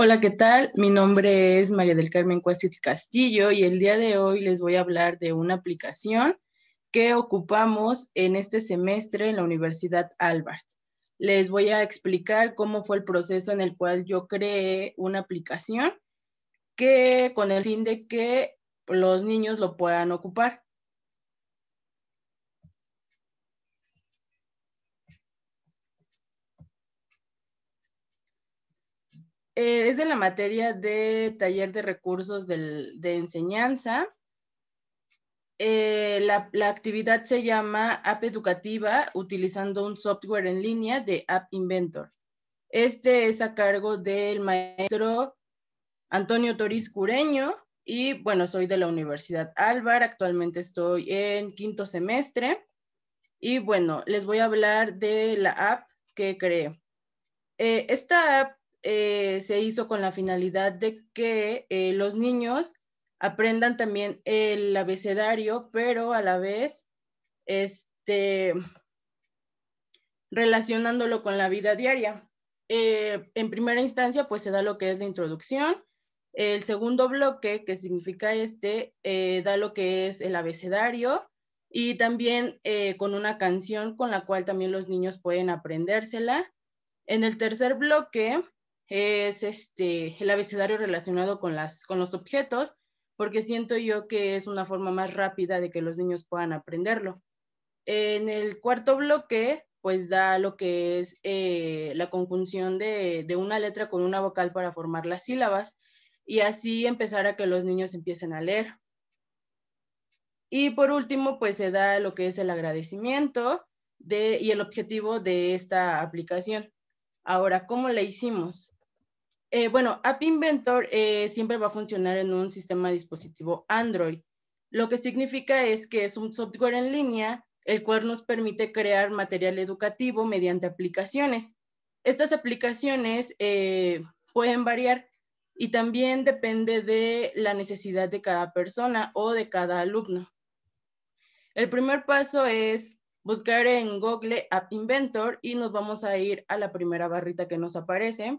Hola, ¿qué tal? Mi nombre es María del Carmen Cuestit Castillo y el día de hoy les voy a hablar de una aplicación que ocupamos en este semestre en la Universidad Albert. Les voy a explicar cómo fue el proceso en el cual yo creé una aplicación que con el fin de que los niños lo puedan ocupar. Eh, es de la materia de taller de recursos de enseñanza. Eh, la, actividad se llama App Educativa utilizando un software en línea de App Inventor. Este es a cargo del maestro Antonio Toriz Cureño y bueno, soy de la Universidad Álvaro. actualmente estoy en quinto semestre y bueno, les voy a hablar de la app que creé. Eh, esta app eh, se hizo con la finalidad de que eh, los niños aprendan también el abecedario, pero a la vez este, relacionándolo con la vida diaria. Eh, en primera instancia, pues se da lo que es la introducción. El segundo bloque, que significa este, da lo que es el abecedario y también con una canción con la cual también los niños pueden aprendérsela. En el tercer bloque, es este, el abecedario relacionado con, las, con los objetos, porque siento yo que es una forma más rápida de que los niños puedan aprenderlo. En el cuarto bloque, pues da lo que es eh, la conjunción de, una letra con una vocal para formar las sílabas y así empezar a que los niños empiecen a leer. Y por último, pues se da lo que es el agradecimiento de, y el objetivo de esta aplicación. Ahora, ¿cómo la hicimos? Eh, bueno, App Inventor eh, siempre va a funcionar en un sistema dispositivo Android, lo que significa es que es un software en línea, el cual nos permite crear material educativo mediante aplicaciones. Estas aplicaciones eh, pueden variar y también depende de la necesidad de cada persona o de cada alumno. El primer paso es buscar en Google App Inventor y nos vamos a ir a la primera barrita que nos aparece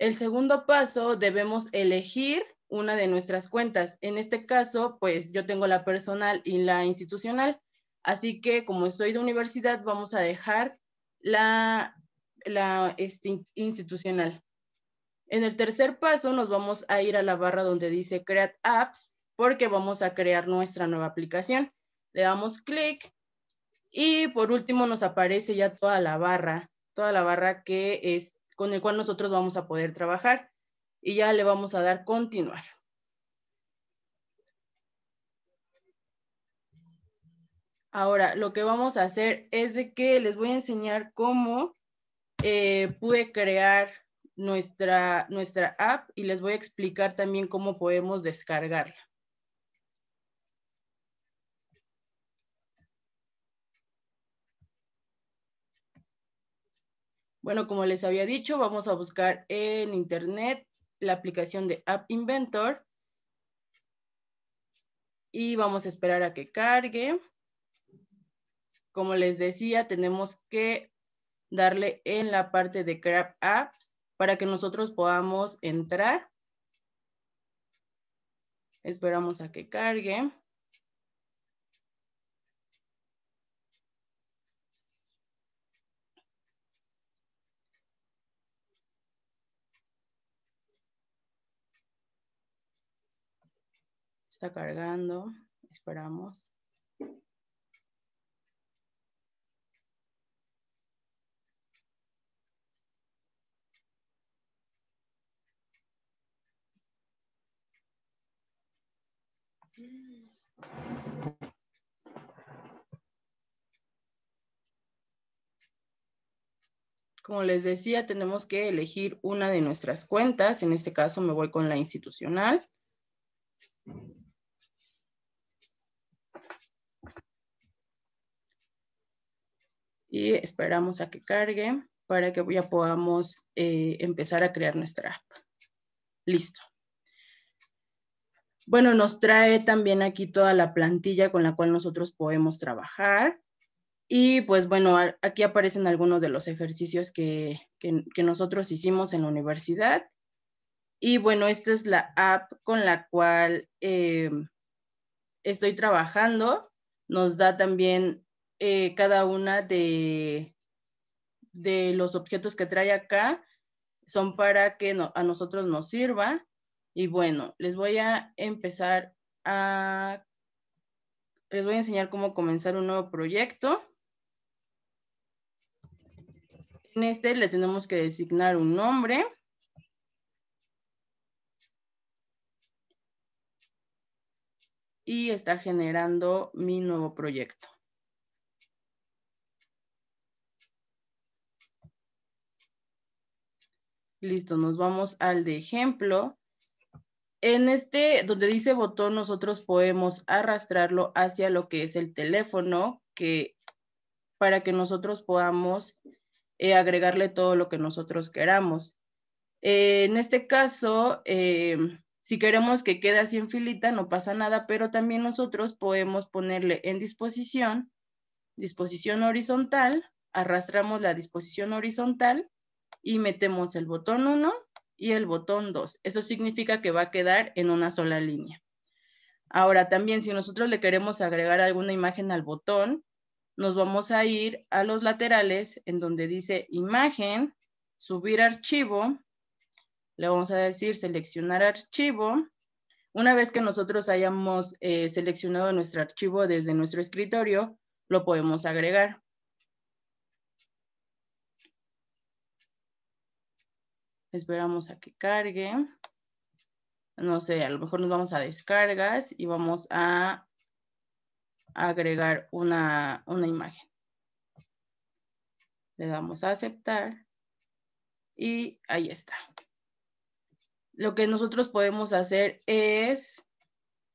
el segundo paso, debemos elegir una de nuestras cuentas. En este caso, pues yo tengo la personal y la institucional. Así que como soy de universidad, vamos a dejar la, este, institucional. En el tercer paso, nos vamos a ir a la barra donde dice Create Apps porque vamos a crear nuestra nueva aplicación. Le damos clic y por último nos aparece ya toda la barra, toda la barra que es con el cual nosotros vamos a poder trabajar y ya le vamos a dar continuar. Ahora, lo que vamos a hacer es de que les voy a enseñar cómo eh, pude crear nuestra, nuestra app y les voy a explicar también cómo podemos descargarla. Bueno, como les había dicho, vamos a buscar en internet la aplicación de App Inventor y vamos a esperar a que cargue. Como les decía, tenemos que darle en la parte de Grab Apps para que nosotros podamos entrar. Esperamos a que cargue. Está cargando, esperamos. Como les decía, tenemos que elegir una de nuestras cuentas. En este caso me voy con la institucional. y esperamos a que cargue para que ya podamos eh, empezar a crear nuestra app. Listo. Bueno, nos trae también aquí toda la plantilla con la cual nosotros podemos trabajar. Y pues bueno, aquí aparecen algunos de los ejercicios que, nosotros hicimos en la universidad. Y bueno, esta es la app con la cual eh, estoy trabajando. Nos da también eh, cada una de, de los objetos que trae acá son para que a nosotros nos sirva. Y bueno, les voy a empezar a... Les voy a enseñar cómo comenzar un nuevo proyecto. En este le tenemos que designar un nombre. Y está generando mi nuevo proyecto. Listo, nos vamos al de ejemplo. En este, donde dice botón, nosotros podemos arrastrarlo hacia lo que es el teléfono, para que nosotros podamos eh, agregarle todo lo que nosotros queramos. Eh, en este caso, eh, si queremos que quede así en filita, no pasa nada, pero también nosotros podemos ponerle en disposición, disposición horizontal, arrastramos la disposición horizontal y metemos el botón 1 y el botón 2. Eso significa que va a quedar en una sola línea. Ahora también, si nosotros le queremos agregar alguna imagen al botón, nos vamos a ir a los laterales en donde dice imagen, subir archivo, le vamos a decir seleccionar archivo. Una vez que nosotros hayamos eh, seleccionado nuestro archivo desde nuestro escritorio, lo podemos agregar. Esperamos a que cargue. No sé, a lo mejor nos vamos a descargas y vamos a agregar una, imagen. Le damos a aceptar y ahí está. Lo que nosotros podemos hacer es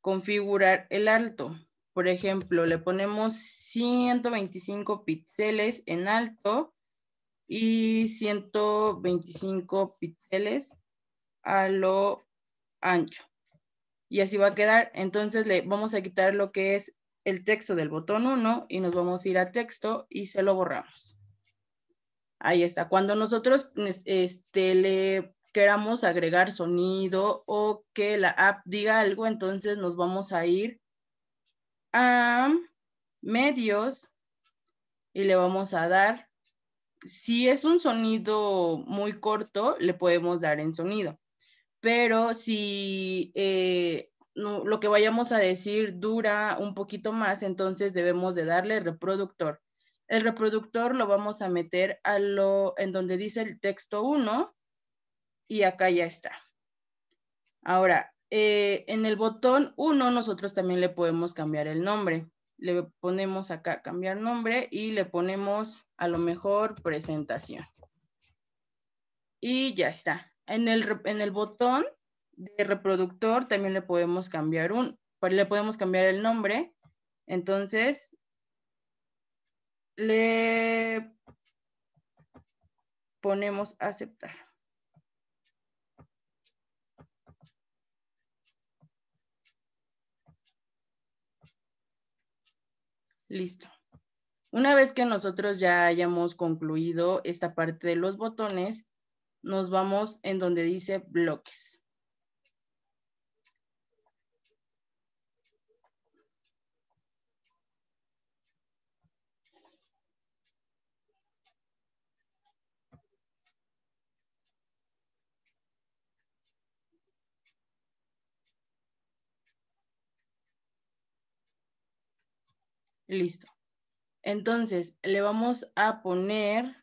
configurar el alto. Por ejemplo, le ponemos 125 píxeles en alto y 125 píxeles a lo ancho. Y así va a quedar. Entonces le vamos a quitar lo que es el texto del botón 1 y nos vamos a ir a texto y se lo borramos. Ahí está. Cuando nosotros este, le queramos agregar sonido o que la app diga algo, entonces nos vamos a ir a medios y le vamos a dar si es un sonido muy corto, le podemos dar en sonido. Pero si eh, lo que vayamos a decir dura un poquito más, entonces debemos de darle reproductor. El reproductor lo vamos a meter en donde dice el texto 1 y acá ya está. Ahora, eh, en el botón 1 nosotros también le podemos cambiar el nombre le ponemos acá cambiar nombre y le ponemos a lo mejor presentación. Y ya está. En el, botón de reproductor también le podemos cambiar un, pues, le podemos cambiar el nombre. Entonces, le ponemos aceptar. Listo. Una vez que nosotros ya hayamos concluido esta parte de los botones, nos vamos en donde dice bloques. Listo. Entonces, le vamos a poner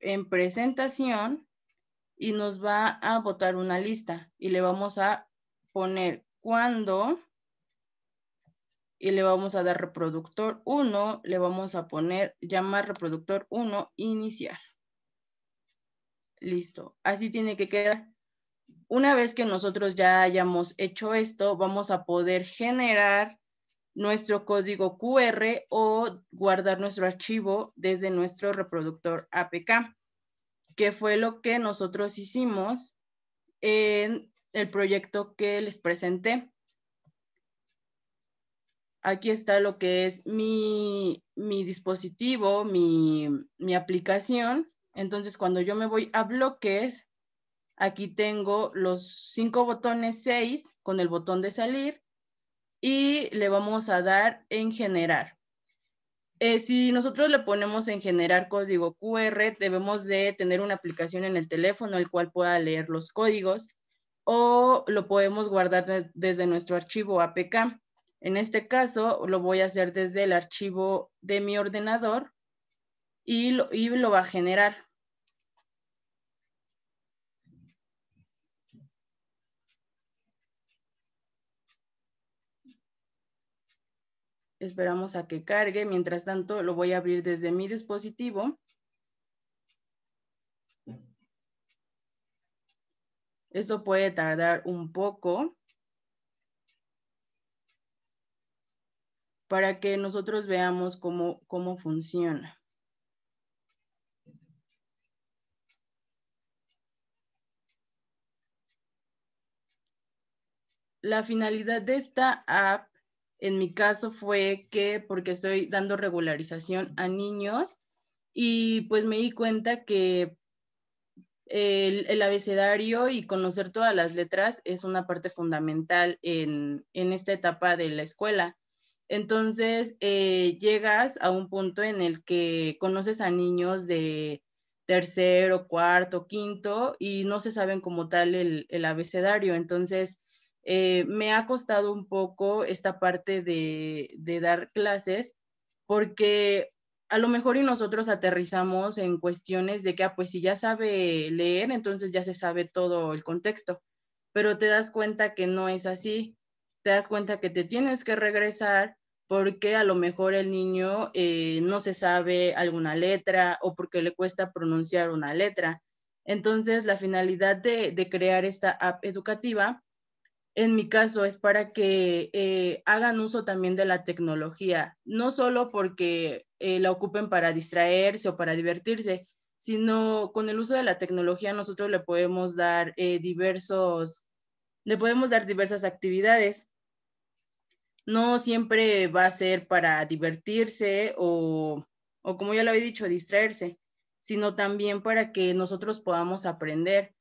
en presentación y nos va a botar una lista y le vamos a poner cuando y le vamos a dar reproductor 1, le vamos a poner llamar reproductor 1, iniciar. Listo, así tiene que quedar. Una vez que nosotros ya hayamos hecho esto, vamos a poder generar nuestro código QR o guardar nuestro archivo desde nuestro reproductor APK, que fue lo que nosotros hicimos en el proyecto que les presenté. Aquí está lo que es mi, dispositivo, mi, mi aplicación. Entonces, cuando yo me voy a bloques, aquí tengo los cinco botones seis con el botón de salir y le vamos a dar en generar. Eh, si nosotros le ponemos en generar código QR, debemos de tener una aplicación en el teléfono el cual pueda leer los códigos o lo podemos guardar desde nuestro archivo APK. En este caso lo voy a hacer desde el archivo de mi ordenador y lo va a generar. Esperamos a que cargue. Mientras tanto, lo voy a abrir desde mi dispositivo. Esto puede tardar un poco para que nosotros veamos cómo, funciona. La finalidad de esta app en mi caso fue que porque estoy dando regularización a niños y pues me di cuenta que el, abecedario y conocer todas las letras es una parte fundamental en, en esta etapa de la escuela. Entonces eh, llegas a un punto en el que conoces a niños de tercero, cuarto, quinto y no se saben como tal el, el abecedario. Entonces eh, me ha costado un poco esta parte de, dar clases porque a lo mejor y nosotros aterrizamos en cuestiones de que, ah, pues si ya sabe leer, entonces ya se sabe todo el contexto, pero te das cuenta que no es así, te das cuenta que te tienes que regresar porque a lo mejor el niño eh, no se sabe alguna letra o porque le cuesta pronunciar una letra. Entonces, la finalidad de crear esta app educativa en mi caso es para que eh, hagan uso también de la tecnología, no solo porque eh, la ocupen para distraerse o para divertirse, sino con el uso de la tecnología nosotros le podemos dar eh, diversos, le podemos dar diversas actividades. No siempre va a ser para divertirse o, o como ya lo había dicho, distraerse, sino también para que nosotros podamos aprender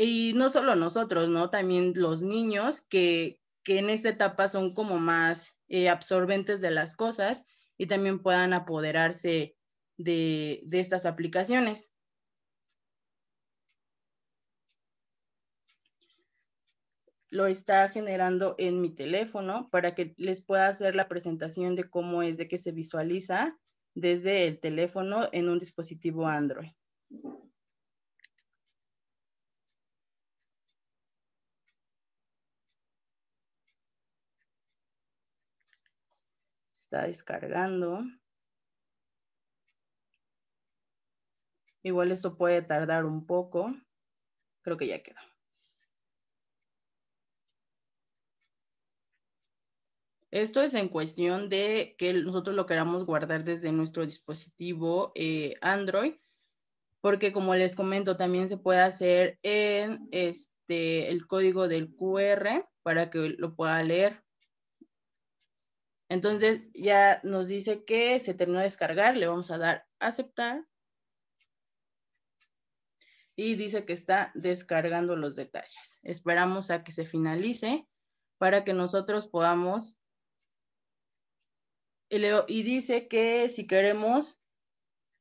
y no solo nosotros, ¿no? También los niños que, que en esta etapa son como más eh, absorbentes de las cosas y también puedan apoderarse de, de estas aplicaciones. lo está generando en mi teléfono para que les pueda hacer la presentación de cómo es de que se visualiza desde el teléfono en un dispositivo Android. está descargando. Igual esto puede tardar un poco. Creo que ya quedó. Esto es en cuestión de que nosotros lo queramos guardar desde nuestro dispositivo eh, Android, porque como les comento, también se puede hacer en este, el código del QR para que lo pueda leer. Entonces ya nos dice que se terminó de descargar, le vamos a dar aceptar. Y dice que está descargando los detalles. Esperamos a que se finalice para que nosotros podamos... Y dice que si queremos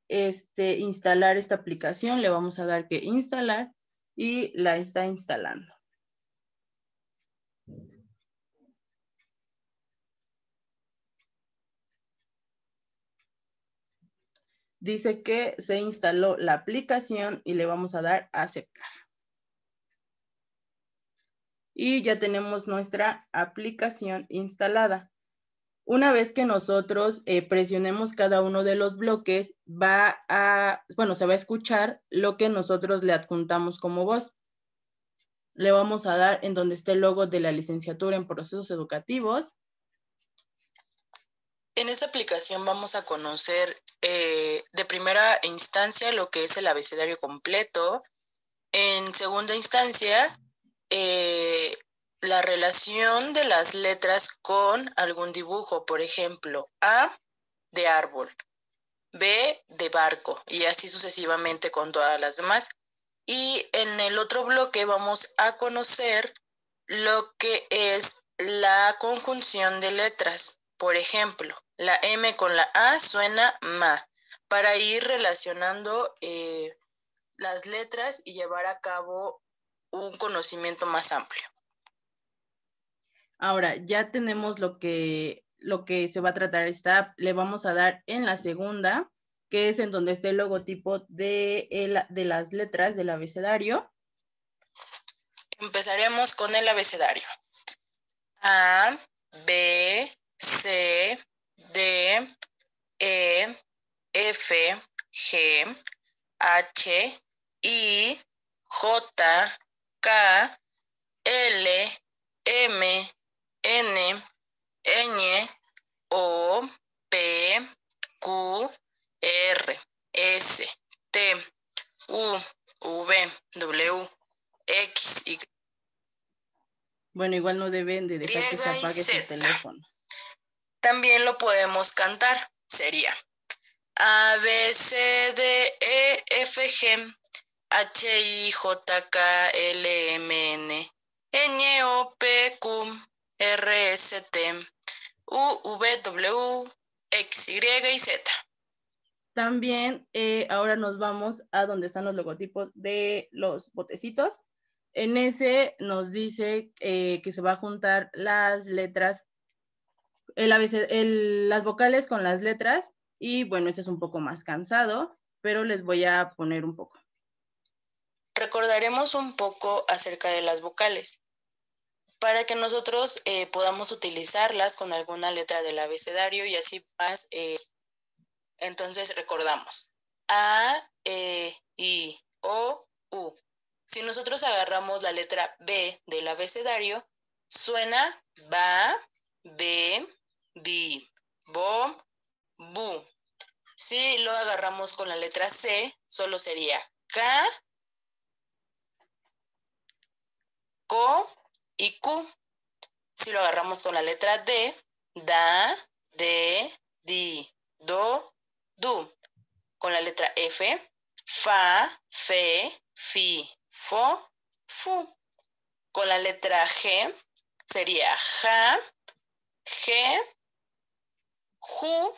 este, instalar esta aplicación, le vamos a dar que instalar y la está instalando. dice que se instaló la aplicación y le vamos a dar a aceptar. Y ya tenemos nuestra aplicación instalada. Una vez que nosotros eh, presionemos cada uno de los bloques, va a, bueno, se va a escuchar lo que nosotros le adjuntamos como voz. Le vamos a dar en donde esté el logo de la licenciatura en procesos educativos en esta aplicación vamos a conocer eh, de primera instancia lo que es el abecedario completo. En segunda instancia, eh, la relación de las letras con algún dibujo, por ejemplo, A de árbol, B de barco y así sucesivamente con todas las demás. Y en el otro bloque vamos a conocer lo que es la conjunción de letras. Por ejemplo, la M con la A suena ma, para ir relacionando eh, las letras y llevar a cabo un conocimiento más amplio. Ahora, ya tenemos lo que, lo que se va a tratar esta, le vamos a dar en la segunda, que es en donde está el logotipo de, de las letras del abecedario. Empezaremos con el abecedario. A, B, C, D, E, F, G, H, I, J, K, L, M, N, Ñ, O, P, Q, R, S, T, U, V, W, X, Y. Bueno, igual no deben de dejar que se apague su teléfono. También lo podemos cantar. Sería A, B, C, D, E, F, G, H, I, J, K, L, M, N, N, O, P, Q, R, S, T, U, V, W, X, Y y Z. También eh, ahora nos vamos a donde están los logotipos de los botecitos. En ese nos dice eh, que se va a juntar las letras el, las vocales con las letras y bueno, ese es un poco más cansado, pero les voy a poner un poco. Recordaremos un poco acerca de las vocales para que nosotros eh, podamos utilizarlas con alguna letra del abecedario y así más. Eh, entonces recordamos A, E, I, O, U. Si nosotros agarramos la letra B del abecedario, suena ba, B, bi, bo, bu. Si lo agarramos con la letra C, solo sería K, ko y Q. Si lo agarramos con la letra D, da, de, di, do, du. Con la letra F, fa, fe, fi, fo, fu. Con la letra G sería ja, ge, ju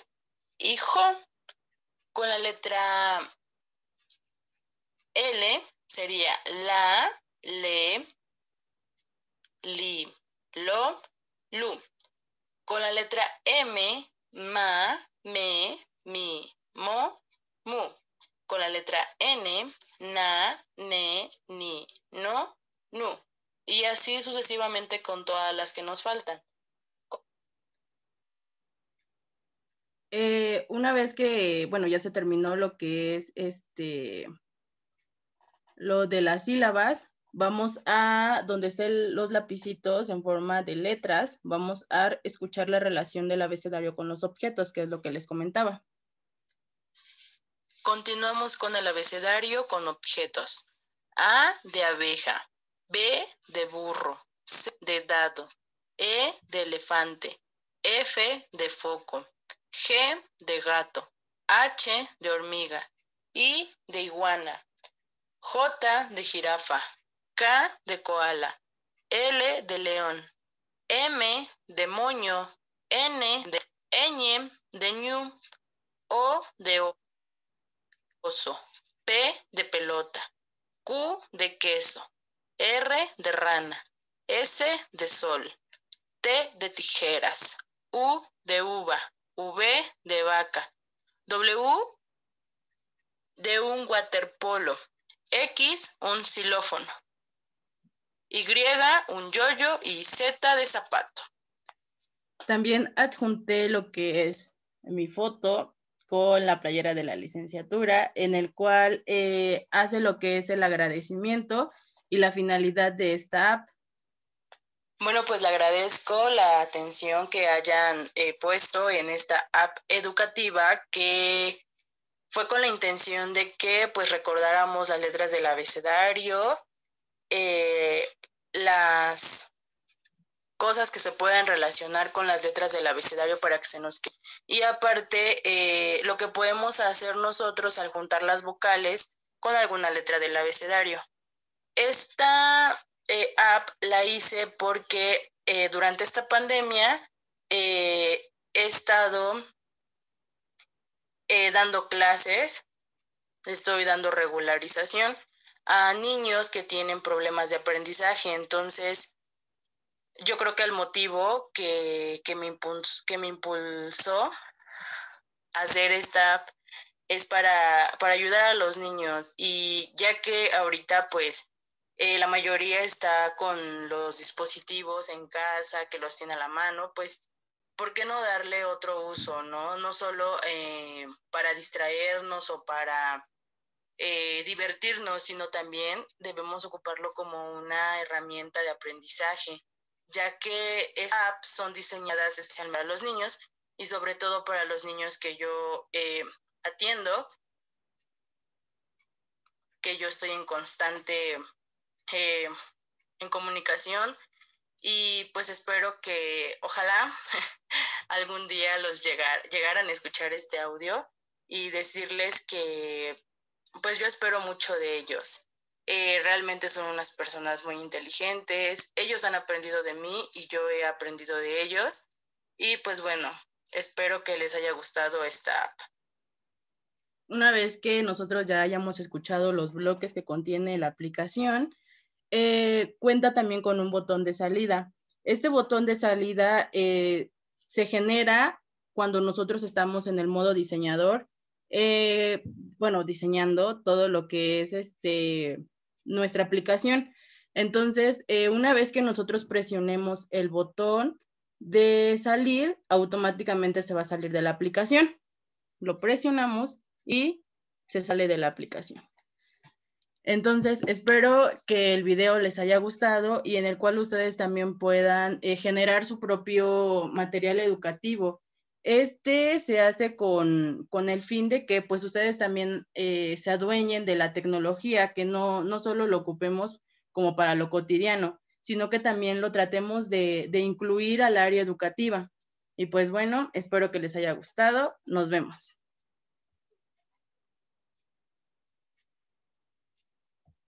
y jo. Con la letra L sería la, le, li, lo, lu. Con la letra M, ma, me, mi, mo, mu. Con la letra N, na, ne, ni, no, nu. Y así sucesivamente con todas las que nos faltan. Eh, una vez que, bueno, ya se terminó lo que es este, lo de las sílabas, vamos a donde estén los lapicitos en forma de letras, vamos a escuchar la relación del abecedario con los objetos, que es lo que les comentaba. Continuamos con el abecedario con objetos. A de abeja, B de burro, C de dado, E de elefante, F de foco, G de gato, H de hormiga, I de iguana, J de jirafa, K de koala, L de león, M de moño, N de ñem de ñu, O de oso, P de pelota, Q de queso, R de rana, S de sol, T de tijeras, U de uva, V de vaca, W de un waterpolo, X un xilófono, Y un yoyo y Z de zapato. También adjunté lo que es mi foto con la playera de la licenciatura, en el cual eh, hace lo que es el agradecimiento y la finalidad de esta app. Bueno, pues le agradezco la atención que hayan eh, puesto en esta app educativa que fue con la intención de que pues recordáramos las letras del abecedario, eh, las cosas que se pueden relacionar con las letras del abecedario para que se nos quede. Y aparte, eh, lo que podemos hacer nosotros al juntar las vocales con alguna letra del abecedario. Esta eh, app la hice porque eh, durante esta pandemia eh, he estado dando clases, estoy dando regularización a niños que tienen problemas de aprendizaje. Entonces, yo creo que el motivo que, me, que me impulsó hacer esta app es para, para ayudar a los niños y ya que ahorita pues eh, la mayoría está con los dispositivos en casa, que los tiene a la mano, pues, ¿por qué no darle otro uso, no? No solo eh, para distraernos o para eh, divertirnos, sino también debemos ocuparlo como una herramienta de aprendizaje, ya que estas apps son diseñadas especialmente para los niños y sobre todo para los niños que yo atiendo, que yo estoy en constante eh, en comunicación y pues espero que ojalá algún día los llegar, llegaran a escuchar este audio y decirles que pues yo espero mucho de ellos. Eh, realmente son unas personas muy inteligentes, ellos han aprendido de mí y yo he aprendido de ellos y pues bueno, espero que les haya gustado esta app. Una vez que nosotros ya hayamos escuchado los bloques que contiene la aplicación, eh, cuenta también con un botón de salida. Este botón de salida eh, se genera cuando nosotros estamos en el modo diseñador, eh, bueno, diseñando todo lo que es este, nuestra aplicación. Entonces, una vez que nosotros presionemos el botón de salir, automáticamente se va a salir de la aplicación. Lo presionamos y se sale de la aplicación. Entonces, espero que el video les haya gustado y en el cual ustedes también puedan eh, generar su propio material educativo. Este se hace con, el fin de que pues ustedes también eh, se adueñen de la tecnología, que no, solo lo ocupemos como para lo cotidiano, sino que también lo tratemos de, de incluir al área educativa. Y pues bueno, espero que les haya gustado. Nos vemos.